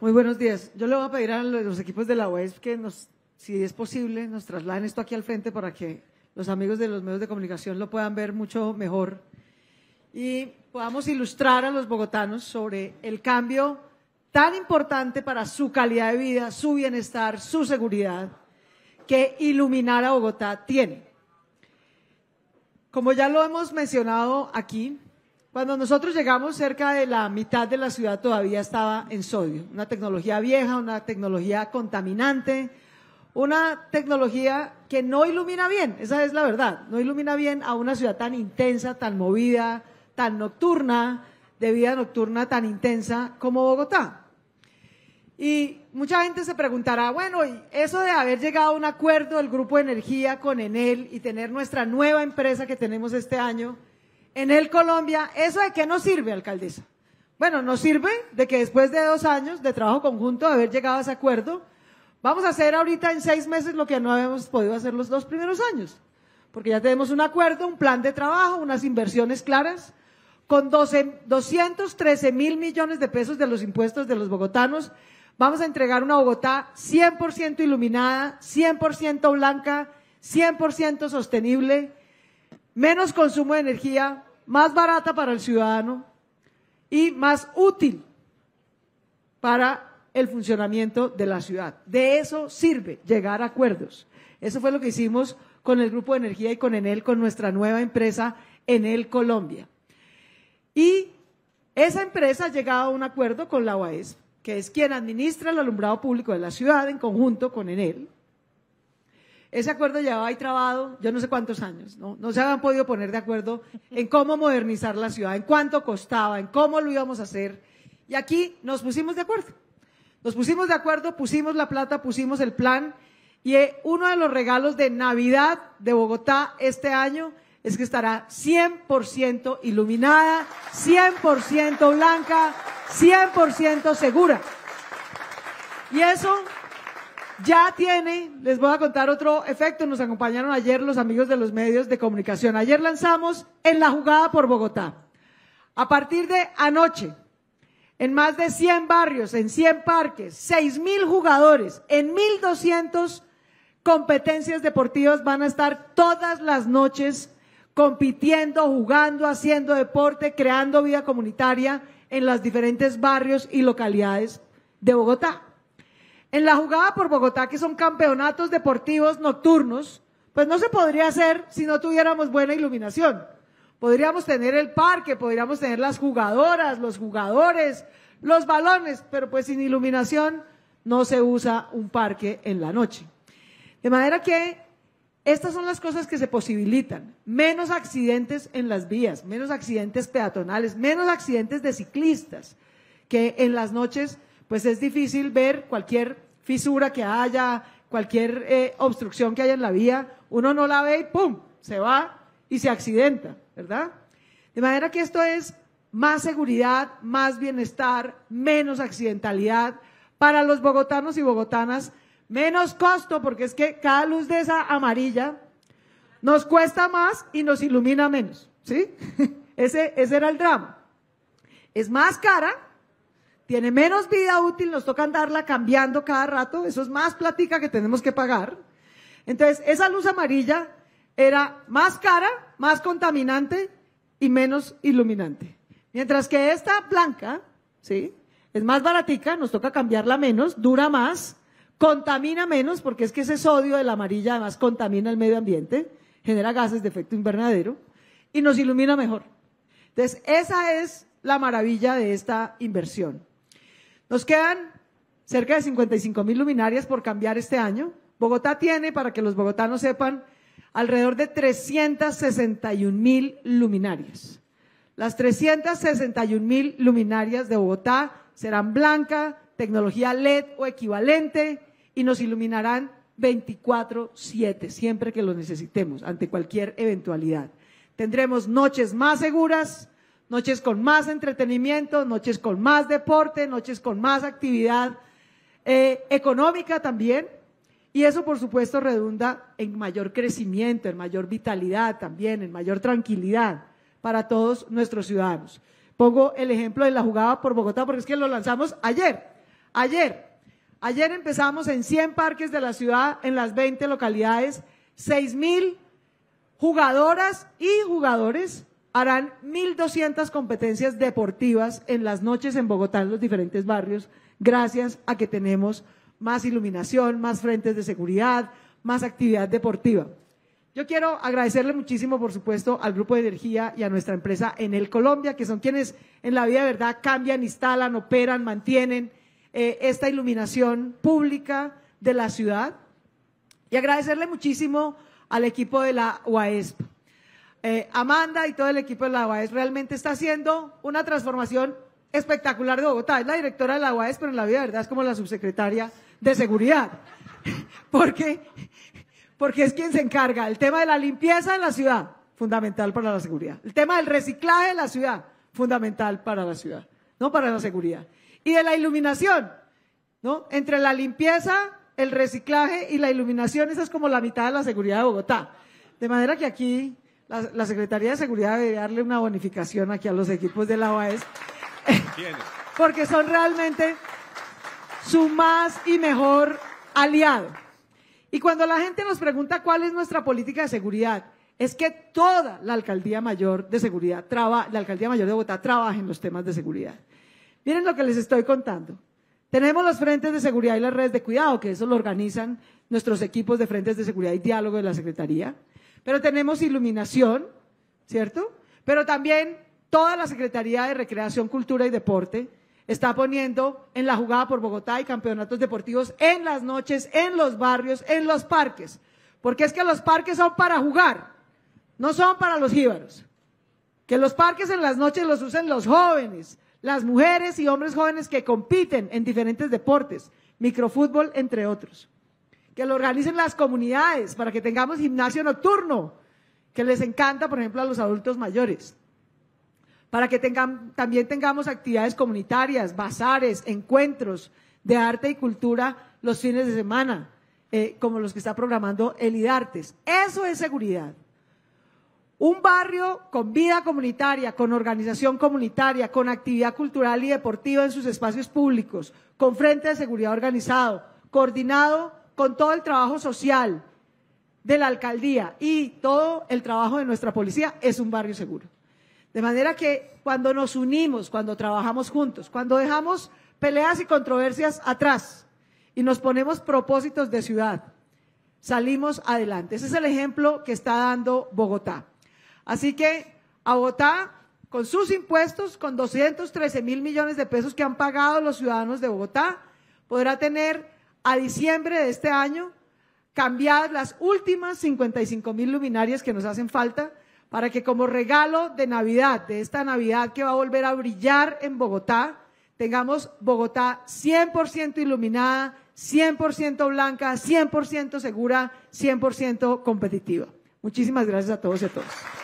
Muy buenos días. Yo le voy a pedir a los equipos de la UES que si es posible, nos trasladen esto aquí al frente para que los amigos de los medios de comunicación lo puedan ver mucho mejor y podamos ilustrar a los bogotanos sobre el cambio tan importante para su calidad de vida, su bienestar, su seguridad que Iluminar a Bogotá tiene. Como ya lo hemos mencionado aquí, cuando nosotros llegamos cerca de la mitad de la ciudad todavía estaba en sodio, una tecnología vieja, una tecnología contaminante, una tecnología que no ilumina bien, esa es la verdad, no ilumina bien a una ciudad tan intensa, tan movida, tan nocturna, de vida nocturna tan intensa como Bogotá. Y mucha gente se preguntará, bueno, eso de haber llegado a un acuerdo del Grupo de Energía con Enel y tener nuestra nueva empresa que tenemos este año, en el Colombia, ¿eso de qué nos sirve, alcaldesa? Bueno, nos sirve de que después de dos años de trabajo conjunto, de haber llegado a ese acuerdo, vamos a hacer ahorita en seis meses lo que no habíamos podido hacer los dos primeros años, porque ya tenemos un acuerdo, un plan de trabajo, unas inversiones claras, con 12, 213 mil millones de pesos de los impuestos de los bogotanos, vamos a entregar una Bogotá 100% iluminada, 100% blanca, 100% sostenible, menos consumo de energía, más barata para el ciudadano y más útil para el funcionamiento de la ciudad. De eso sirve llegar a acuerdos. Eso fue lo que hicimos con el Grupo de Energía y con Enel, con nuestra nueva empresa Enel Colombia. Y esa empresa ha llegado a un acuerdo con la OAS, que es quien administra el alumbrado público de la ciudad en conjunto con Enel, ese acuerdo llevaba ahí trabado yo no sé cuántos años, ¿no? No se habían podido poner de acuerdo en cómo modernizar la ciudad, en cuánto costaba, en cómo lo íbamos a hacer. Y aquí nos pusimos de acuerdo. Nos pusimos de acuerdo, pusimos la plata, pusimos el plan. Y eh, uno de los regalos de Navidad de Bogotá este año es que estará 100% iluminada, 100% blanca, 100% segura. Y eso ya tiene, les voy a contar otro efecto, nos acompañaron ayer los amigos de los medios de comunicación. Ayer lanzamos en la jugada por Bogotá. A partir de anoche, en más de 100 barrios, en 100 parques, 6.000 jugadores, en 1.200 competencias deportivas van a estar todas las noches compitiendo, jugando, haciendo deporte, creando vida comunitaria en los diferentes barrios y localidades de Bogotá. En la jugada por Bogotá, que son campeonatos deportivos nocturnos, pues no se podría hacer si no tuviéramos buena iluminación. Podríamos tener el parque, podríamos tener las jugadoras, los jugadores, los balones, pero pues sin iluminación no se usa un parque en la noche. De manera que estas son las cosas que se posibilitan. Menos accidentes en las vías, menos accidentes peatonales, menos accidentes de ciclistas, que en las noches pues es difícil ver cualquier fisura que haya, cualquier eh, obstrucción que haya en la vía, uno no la ve y ¡pum! se va y se accidenta, ¿verdad? De manera que esto es más seguridad, más bienestar, menos accidentalidad para los bogotanos y bogotanas, menos costo, porque es que cada luz de esa amarilla nos cuesta más y nos ilumina menos, ¿sí? Ese, ese era el drama. Es más cara, tiene menos vida útil, nos toca andarla cambiando cada rato, eso es más platica que tenemos que pagar. Entonces, esa luz amarilla era más cara, más contaminante y menos iluminante. Mientras que esta blanca, ¿sí? Es más baratica, nos toca cambiarla menos, dura más, contamina menos, porque es que ese sodio de la amarilla además contamina el medio ambiente, genera gases de efecto invernadero y nos ilumina mejor. Entonces, esa es la maravilla de esta inversión. Nos quedan cerca de 55 mil luminarias por cambiar este año. Bogotá tiene, para que los bogotanos sepan, alrededor de 361 mil luminarias. Las 361 mil luminarias de Bogotá serán blanca, tecnología LED o equivalente y nos iluminarán 24/7, siempre que lo necesitemos, ante cualquier eventualidad. Tendremos noches más seguras, noches con más entretenimiento, noches con más deporte, noches con más actividad eh, económica también. Y eso, por supuesto, redunda en mayor crecimiento, en mayor vitalidad también, en mayor tranquilidad para todos nuestros ciudadanos. Pongo el ejemplo de la jugada por Bogotá, porque es que lo lanzamos ayer. Ayer. Ayer empezamos en 100 parques de la ciudad, en las 20 localidades, 6 mil jugadoras y jugadores harán 1.200 competencias deportivas en las noches en Bogotá, en los diferentes barrios, gracias a que tenemos más iluminación, más frentes de seguridad, más actividad deportiva. Yo quiero agradecerle muchísimo, por supuesto, al Grupo de Energía y a nuestra empresa Enel Colombia, que son quienes en la vida de verdad cambian, instalan, operan, mantienen eh, esta iluminación pública de la ciudad. Y agradecerle muchísimo al equipo de la UAESP, eh, Amanda y todo el equipo de la UAES realmente está haciendo una transformación espectacular de Bogotá. Es la directora de la UAES, pero en la vida verdad es como la subsecretaria de seguridad. Porque, porque es quien se encarga. El tema de la limpieza en la ciudad, fundamental para la seguridad. El tema del reciclaje de la ciudad, fundamental para la ciudad, no para la seguridad. Y de la iluminación, ¿no? Entre la limpieza, el reciclaje y la iluminación, esa es como la mitad de la seguridad de Bogotá. De manera que aquí la, Secretaría de Seguridad debe darle una bonificación aquí a los equipos de la OAS porque son realmente su más y mejor aliado. Y cuando la gente nos pregunta cuál es nuestra política de seguridad, es que toda la alcaldía mayor de seguridad, traba, la alcaldía mayor de Bogotá trabaja en los temas de seguridad. Miren lo que les estoy contando. Tenemos los frentes de seguridad y las redes de cuidado, que eso lo organizan nuestros equipos de frentes de seguridad y diálogo de la Secretaría pero tenemos iluminación, ¿cierto? Pero también toda la Secretaría de Recreación, Cultura y Deporte está poniendo en la jugada por Bogotá y campeonatos deportivos en las noches, en los barrios, en los parques. Porque es que los parques son para jugar, no son para los jíbaros. Que los parques en las noches los usen los jóvenes, las mujeres y hombres jóvenes que compiten en diferentes deportes, microfútbol, entre otros que lo organicen las comunidades para que tengamos gimnasio nocturno, que les encanta, por ejemplo, a los adultos mayores. Para que tengan, también tengamos actividades comunitarias, bazares, encuentros de arte y cultura los fines de semana, eh, como los que está programando el IDARTES. Eso es seguridad. Un barrio con vida comunitaria, con organización comunitaria, con actividad cultural y deportiva en sus espacios públicos, con frente de seguridad organizado, coordinado con todo el trabajo social de la alcaldía y todo el trabajo de nuestra policía, es un barrio seguro. De manera que cuando nos unimos, cuando trabajamos juntos, cuando dejamos peleas y controversias atrás y nos ponemos propósitos de ciudad, salimos adelante. Ese es el ejemplo que está dando Bogotá. Así que a Bogotá, con sus impuestos, con 213 mil millones de pesos que han pagado los ciudadanos de Bogotá, podrá tener a diciembre de este año cambiar las últimas 55 mil luminarias que nos hacen falta para que como regalo de Navidad, de esta Navidad que va a volver a brillar en Bogotá, tengamos Bogotá 100% iluminada, 100% blanca, 100% segura, 100% competitiva. Muchísimas gracias a todos y a todas.